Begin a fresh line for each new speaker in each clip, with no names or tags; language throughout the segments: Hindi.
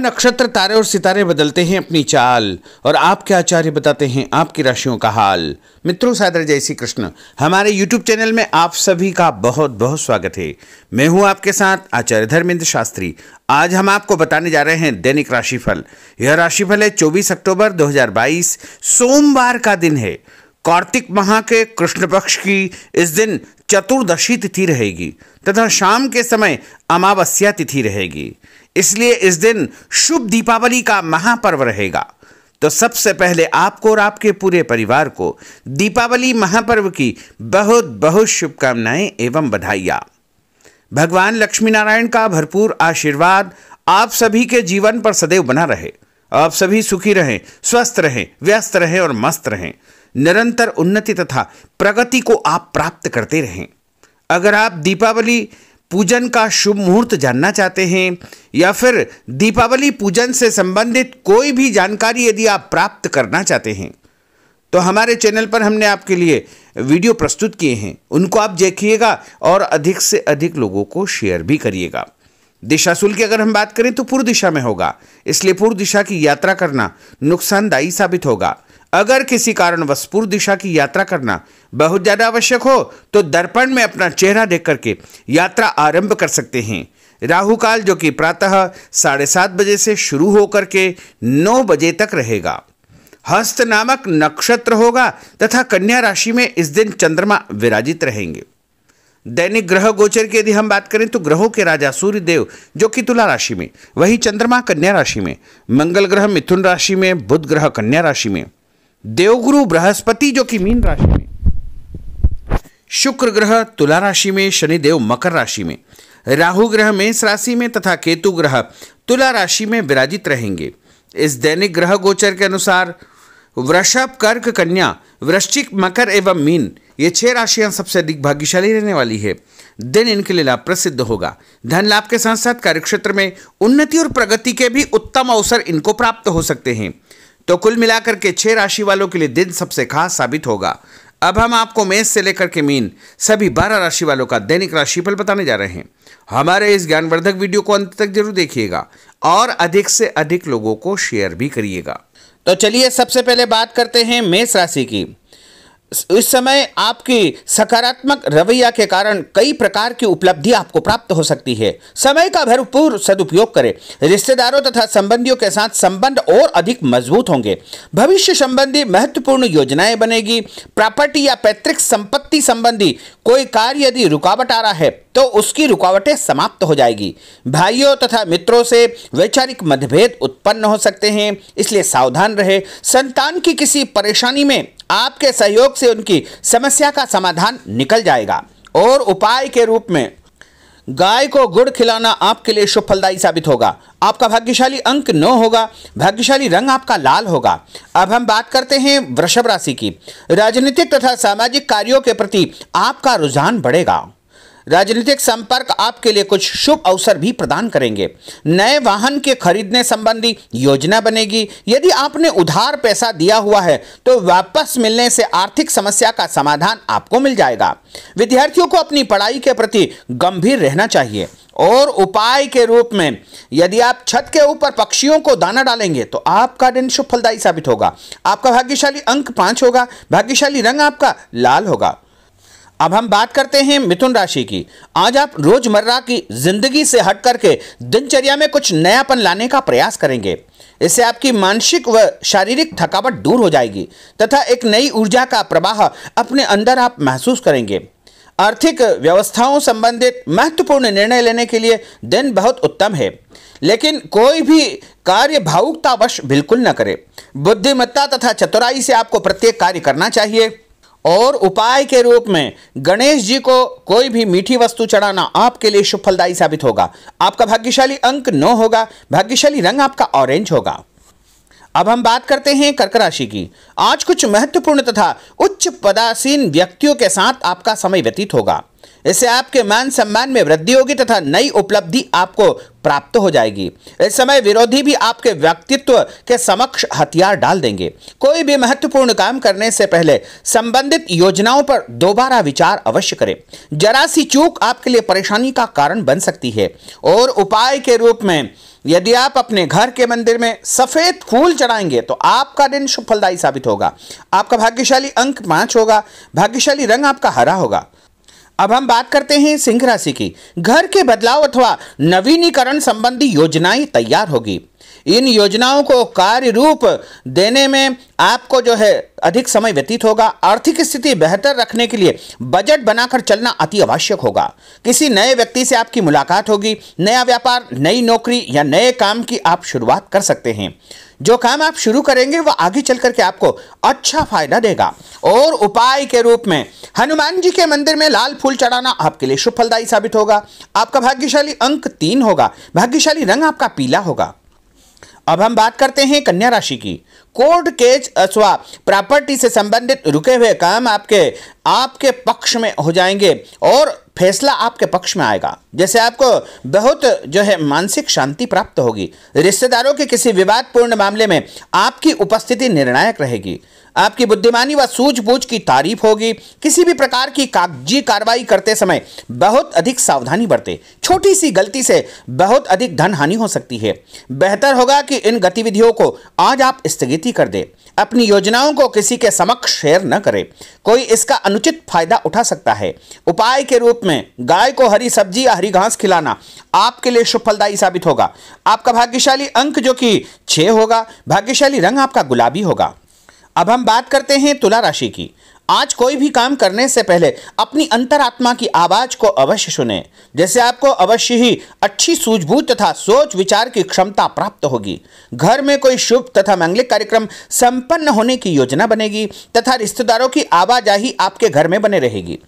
नक्षत्र तारे और सितारे बदलते हैं अपनी चाल और आपके आचार्य बताते हैं आपकी राशियों का हाल मित्रों सादर जय श्री कृष्ण हमारे यूट्यूब चैनल में आप सभी का बहुत बहुत स्वागत है मैं हूं आपके साथ आचार्य धर्मेंद्र शास्त्री आज हम आपको बताने जा रहे हैं दैनिक राशिफल यह राशिफल है चौबीस अक्टूबर 2022 सोमवार का दिन है कार्तिक माह के कृष्ण पक्ष की इस दिन चतुर्दशी तिथि रहेगी तथा शाम के समय अमावस्या तिथि रहेगी इसलिए इस दिन शुभ दीपावली का महापर्व रहेगा तो सबसे पहले आपको और आपके पूरे परिवार को दीपावली महापर्व की बहुत बहुत शुभकामनाएं एवं बधाइया भगवान नारायण का भरपूर आशीर्वाद आप सभी के जीवन पर सदैव बना रहे आप सभी सुखी रहें स्वस्थ रहें व्यस्त रहें और मस्त रहें निरंतर उन्नति तथा प्रगति को आप प्राप्त करते रहें अगर आप दीपावली पूजन का शुभ मुहूर्त जानना चाहते हैं या फिर दीपावली पूजन से संबंधित कोई भी जानकारी यदि आप प्राप्त करना चाहते हैं तो हमारे चैनल पर हमने आपके लिए वीडियो प्रस्तुत किए हैं उनको आप देखिएगा और अधिक से अधिक लोगों को शेयर भी करिएगा दिशा शुल्क की अगर हम बात करें तो पूर्व दिशा में होगा इसलिए पूर्व दिशा की यात्रा करना नुकसानदायी साबित होगा अगर किसी कारणवश पूर्व दिशा की यात्रा करना बहुत ज़्यादा आवश्यक हो तो दर्पण में अपना चेहरा देख करके यात्रा आरंभ कर सकते हैं राहु काल जो कि प्रातः साढ़े सात बजे से शुरू होकर के नौ बजे तक रहेगा हस्त नामक नक्षत्र होगा तथा कन्या राशि में इस दिन चंद्रमा विराजित रहेंगे दैनिक ग्रह गोचर की यदि हम बात करें तो ग्रहों के राजा सूर्य देव जो कि तुला राशि में वही चंद्रमा कन्या राशि में मंगल ग्रह मिथुन राशि में बुध ग्रह कन्या राशि में देवगुरु बृहस्पति जो कि मीन राशि में शुक्र ग्रह तुला राशि में शनिदेव मकर राशि में राहु ग्रह मेष राशि में तथा केतु ग्रह तुला राशि में विराजित रहेंगे इस दैनिक ग्रह गोचर के अनुसार वृषभ कर्क कन्या वृश्चिक मकर एवं मीन ये छह राशियां सबसे अधिक भाग्यशाली रहने वाली है दिन इनके लिए लाभ प्रसिद्ध होगा धन लाभ के साथ साथ कार्यक्षेत्र में उन्नति और प्रगति के भी उत्तम अवसर इनको प्राप्त हो सकते हैं तो कुल मिलाकर के छह राशि वालों के लिए दिन सबसे खास साबित होगा अब हम आपको मेष से लेकर के मीन सभी बारह राशि वालों का दैनिक राशिफल बताने जा रहे हैं हमारे इस ज्ञानवर्धक वीडियो को अंत तक जरूर देखिएगा और अधिक से अधिक लोगों को शेयर भी करिएगा तो चलिए सबसे पहले बात करते हैं मेष राशि की इस समय आपकी सकारात्मक रवैया के कारण कई प्रकार की उपलब्धि आपको प्राप्त हो सकती है समय का भरपूर सदुपयोग करें रिश्तेदारों तथा संबंधियों के साथ संबंध और अधिक मजबूत होंगे भविष्य संबंधी महत्वपूर्ण योजनाएं बनेगी प्रॉपर्टी या पैतृक संपत्ति संबंधी कोई कार्य यदि रुकावट आ रहा है तो उसकी रुकावटें समाप्त हो जाएगी भाइयों तथा मित्रों से वैचारिक मतभेद उत्पन्न हो सकते हैं इसलिए सावधान रहे संतान की किसी परेशानी में आपके सहयोग सहयोग से उनकी समस्या का समाधान निकल जाएगा और उपाय के रूप में गाय को गुड़ खिलाना आपके लिए शुभ फलदायी साबित होगा आपका भाग्यशाली अंक नौ होगा भाग्यशाली रंग आपका लाल होगा अब हम बात करते हैं वृषभ राशि की राजनीतिक तथा सामाजिक कार्यों के प्रति आपका रुझान बढ़ेगा राजनीतिक संपर्क आपके लिए कुछ शुभ अवसर भी प्रदान करेंगे नए वाहन के खरीदने संबंधी योजना बनेगी यदि आपने उधार पैसा दिया हुआ है तो वापस मिलने से आर्थिक समस्या का समाधान आपको मिल जाएगा विद्यार्थियों को अपनी पढ़ाई के प्रति गंभीर रहना चाहिए और उपाय के रूप में यदि आप छत के ऊपर पक्षियों को दाना डालेंगे तो आपका दिन शुभ फलदायी साबित होगा आपका भाग्यशाली अंक पांच होगा भाग्यशाली रंग आपका लाल होगा अब हम बात करते हैं मिथुन राशि की आज आप रोजमर्रा की जिंदगी से हट करके दिनचर्या में कुछ नयापन लाने का प्रयास करेंगे इससे आपकी मानसिक व शारीरिक थकावट दूर हो जाएगी तथा एक नई ऊर्जा का प्रवाह अपने अंदर आप महसूस करेंगे आर्थिक व्यवस्थाओं संबंधित महत्वपूर्ण निर्णय लेने के लिए दिन बहुत उत्तम है लेकिन कोई भी कार्य भावुकतावश बिल्कुल न करें बुद्धिमत्ता तथा चतुराई से आपको प्रत्येक कार्य करना चाहिए और उपाय के रूप में गणेश जी को कोई भी मीठी वस्तु चढ़ाना आपके लिए शुभ फलदायी साबित होगा आपका भाग्यशाली अंक नौ होगा भाग्यशाली रंग आपका ऑरेंज होगा अब हम बात करते हैं कर्क राशि की आज कुछ महत्वपूर्ण तथा उच्च पदासीन व्यक्तियों के साथ आपका समय व्यतीत होगा इससे आपके मान सम्मान में वृद्धि होगी तथा नई उपलब्धि आपको प्राप्त हो जाएगी इस समय विरोधी भी आपके व्यक्तित्व के समक्ष हथियार डाल देंगे कोई भी महत्वपूर्ण काम करने से पहले संबंधित योजनाओं पर दोबारा विचार अवश्य करें जरा सी चूक आपके लिए परेशानी का कारण बन सकती है और उपाय के रूप में यदि आप अपने घर के मंदिर में सफेद फूल चढ़ाएंगे तो आपका दिन सुफलदायी साबित होगा आपका भाग्यशाली अंक पांच होगा भाग्यशाली रंग आपका हरा होगा अब हम बात करते हैं सिंह राशि की घर के बदलाव अथवा नवीनीकरण संबंधी योजनाएं तैयार होगी इन योजनाओं को कार्य रूप देने में आपको जो है अधिक समय व्यतीत होगा आर्थिक स्थिति बेहतर रखने के लिए बजट बनाकर चलना अति आवश्यक होगा किसी नए व्यक्ति से आपकी मुलाकात होगी नया व्यापार नई नौकरी या नए काम की आप शुरुआत कर सकते हैं जो काम आप शुरू करेंगे वह आगे चल करके आपको अच्छा फायदा देगा और उपाय के रूप में हनुमान जी के मंदिर में लाल फूल चढ़ाना आपके लिए शुभ फलदायी साबित होगा आपका भाग्यशाली अंक तीन होगा भाग्यशाली रंग आपका पीला होगा अब हम बात करते हैं कन्या राशि की कोर्ट केस अथवा प्रॉपर्टी से संबंधित रुके हुए काम आपके आपके पक्ष में हो जाएंगे और फैसला आपके पक्ष में आएगा जैसे आपको बहुत जो है मानसिक शांति प्राप्त होगी रिश्तेदारों के किसी विवादपूर्ण मामले में आपकी उपस्थिति निर्णायक रहेगी आपकी बुद्धिमानी व सूझबूझ की तारीफ होगी किसी भी प्रकार की कागजी कार्रवाई करते समय बहुत अधिक सावधानी बरते छोटी सी गलती से बहुत अधिक धन हानि हो सकती है बेहतर होगा कि इन गतिविधियों को आज आप स्थगिति कर दें अपनी योजनाओं को किसी के समक्ष शेयर न करें कोई इसका अनुचित फायदा उठा सकता है उपाय के रूप में गाय को हरी सब्जी या हरी घास खिलाना आपके लिए सफलदायी साबित होगा आपका भाग्यशाली अंक जो कि छः होगा भाग्यशाली रंग आपका गुलाबी होगा अब हम बात करते हैं तुला राशि की आज कोई भी काम करने से पहले अपनी अंतरात्मा की आवाज को अवश्य सुने जैसे आपको अवश्य ही अच्छी सूझबूझ तथा सोच विचार की क्षमता प्राप्त होगी घर में कोई शुभ तथा मांगलिक कार्यक्रम संपन्न होने की योजना बनेगी तथा रिश्तेदारों की आवाजाही आपके घर में बने रहेगी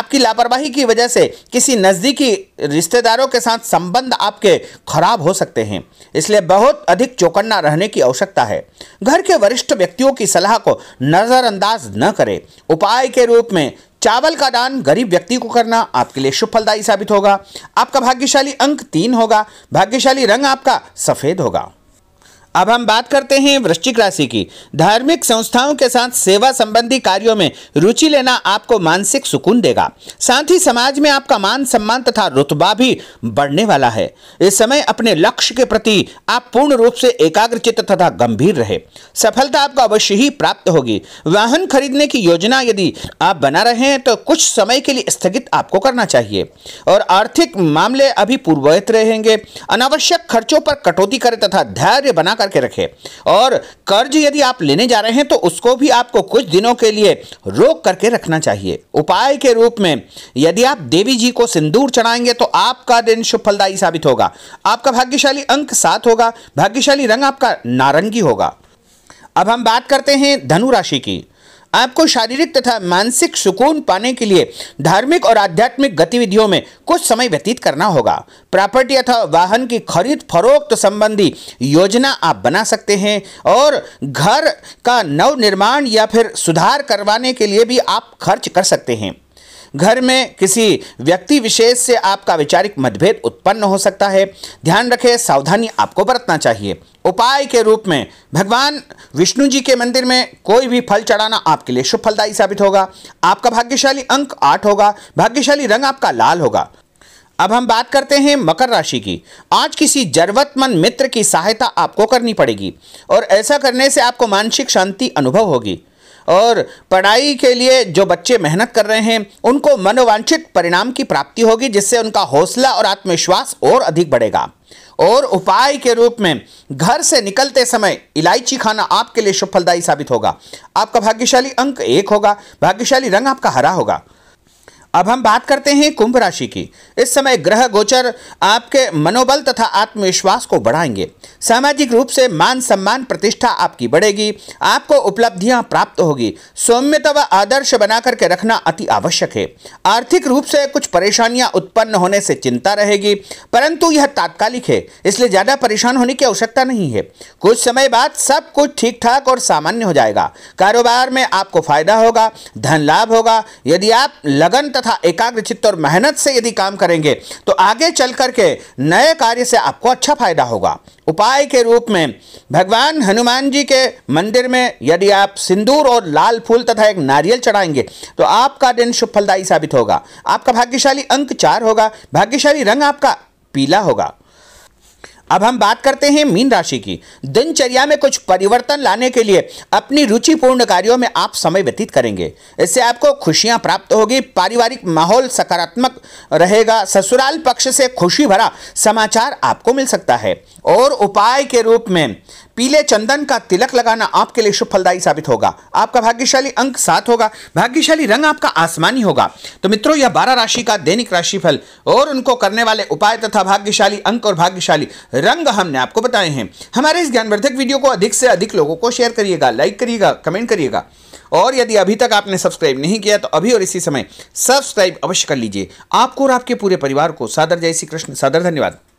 आपकी लापरवाही की वजह से किसी नज़दीकी रिश्तेदारों के साथ संबंध आपके खराब हो सकते हैं इसलिए बहुत अधिक चौकन्ना रहने की आवश्यकता है घर के वरिष्ठ व्यक्तियों की सलाह को नज़रअंदाज न करें उपाय के रूप में चावल का दान गरीब व्यक्ति को करना आपके लिए शुभ फलदायी साबित होगा आपका भाग्यशाली अंक तीन होगा भाग्यशाली रंग आपका सफेद होगा अब हम बात करते हैं वृश्चिक राशि की धार्मिक संस्थाओं के साथ सेवा संबंधी कार्यों में रुचि लेना आपको मानसिक सुकून देगा साथ ही समाज में आपका मान सम्मान तथा रुतबा भी बढ़ने वाला है इस समय अपने लक्ष्य के प्रति आप पूर्ण रूप से एकाग्रचित तथा गंभीर रहे सफलता आपको अवश्य ही प्राप्त होगी वाहन खरीदने की योजना यदि आप बना रहे हैं तो कुछ समय के लिए स्थगित आपको करना चाहिए और आर्थिक मामले अभी पूर्ववत रहेंगे अनावश्यक खर्चों पर कटौती करें तथा धैर्य बनाकर करके रखे और कर्ज यदि आप लेने जा रहे हैं तो उसको भी आपको कुछ दिनों के लिए रोक करके रखना चाहिए उपाय के रूप में यदि आप देवी जी को सिंदूर चढ़ाएंगे तो आपका दिन सुफलदायी साबित होगा आपका भाग्यशाली अंक सात होगा भाग्यशाली रंग आपका नारंगी होगा अब हम बात करते हैं धनु राशि की आपको शारीरिक तथा मानसिक सुकून पाने के लिए धार्मिक और आध्यात्मिक गतिविधियों में कुछ समय व्यतीत करना होगा प्रॉपर्टी अथवा वाहन की खरीद फरोख्त संबंधी योजना आप बना सकते हैं और घर का नवनिर्माण या फिर सुधार करवाने के लिए भी आप खर्च कर सकते हैं घर में किसी व्यक्ति विशेष से आपका वैचारिक मतभेद उत्पन्न हो सकता है ध्यान रखें सावधानी आपको बरतना चाहिए उपाय के रूप में भगवान विष्णु जी के मंदिर में कोई भी फल चढ़ाना आपके लिए शुभ फलदायी साबित होगा आपका भाग्यशाली अंक आठ होगा भाग्यशाली रंग आपका लाल होगा अब हम बात करते हैं मकर राशि की आज किसी जरूरतमंद मित्र की सहायता आपको करनी पड़ेगी और ऐसा करने से आपको मानसिक शांति अनुभव होगी और पढ़ाई के लिए जो बच्चे मेहनत कर रहे हैं उनको मनोवांछित परिणाम की प्राप्ति होगी जिससे उनका हौसला और आत्मविश्वास और अधिक बढ़ेगा और उपाय के रूप में घर से निकलते समय इलायची खाना आपके लिए शुभ साबित होगा आपका भाग्यशाली अंक एक होगा भाग्यशाली रंग आपका हरा होगा अब हम बात करते हैं कुंभ राशि की इस समय ग्रह गोचर आपके मनोबल तथा आत्मविश्वास को बढ़ाएंगे सामाजिक रूप से मान सम्मान प्रतिष्ठा आपकी बढ़ेगी आपको उपलब्धियां प्राप्त होगी सौम्यता व आदर्श बना करके रखना अति आवश्यक है आर्थिक रूप से कुछ परेशानियां उत्पन्न होने से चिंता रहेगी परंतु यह तात्कालिक है इसलिए ज़्यादा परेशान होने की आवश्यकता नहीं है कुछ समय बाद सब कुछ ठीक ठाक और सामान्य हो जाएगा कारोबार में आपको फायदा होगा धन लाभ होगा यदि आप लगन तथा तथा एकाग्र चित्त और मेहनत से यदि काम करेंगे तो आगे चल करके नए कार्य से आपको अच्छा फायदा होगा उपाय के रूप में भगवान हनुमान जी के मंदिर में यदि आप सिंदूर और लाल फूल तथा एक नारियल चढ़ाएंगे तो आपका दिन शुभ फलदायी साबित होगा आपका भाग्यशाली अंक चार होगा भाग्यशाली रंग आपका पीला होगा अब हम बात करते हैं मीन राशि की दिनचर्या में कुछ परिवर्तन लाने के लिए अपनी रुचिपूर्ण कार्यों में आप समय व्यतीत करेंगे इससे आपको खुशियां प्राप्त होगी पारिवारिक माहौल सकारात्मक रहेगा ससुराल पक्ष से खुशी भरा समाचार आपको मिल सकता है और उपाय के रूप में पीले चंदन का तिलक लगाना आपके लिए शुभ फलदायी साबित होगा आपका भाग्यशाली अंक सात होगा भाग्यशाली रंग आपका आसमानी होगा तो मित्रों यह बारह राशि का दैनिक राशिफल और उनको करने वाले उपाय तथा भाग्यशाली अंक और भाग्यशाली रंग हमने आपको बताए हैं हमारे इस ज्ञानवर्धक वीडियो को अधिक से अधिक लोगों को शेयर करिएगा लाइक करिएगा कमेंट करिएगा और यदि अभी तक आपने सब्सक्राइब नहीं किया तो अभी और इसी समय सब्सक्राइब अवश्य कर लीजिए आपको और आपके पूरे परिवार को सादर जय श्री कृष्ण सादर धन्यवाद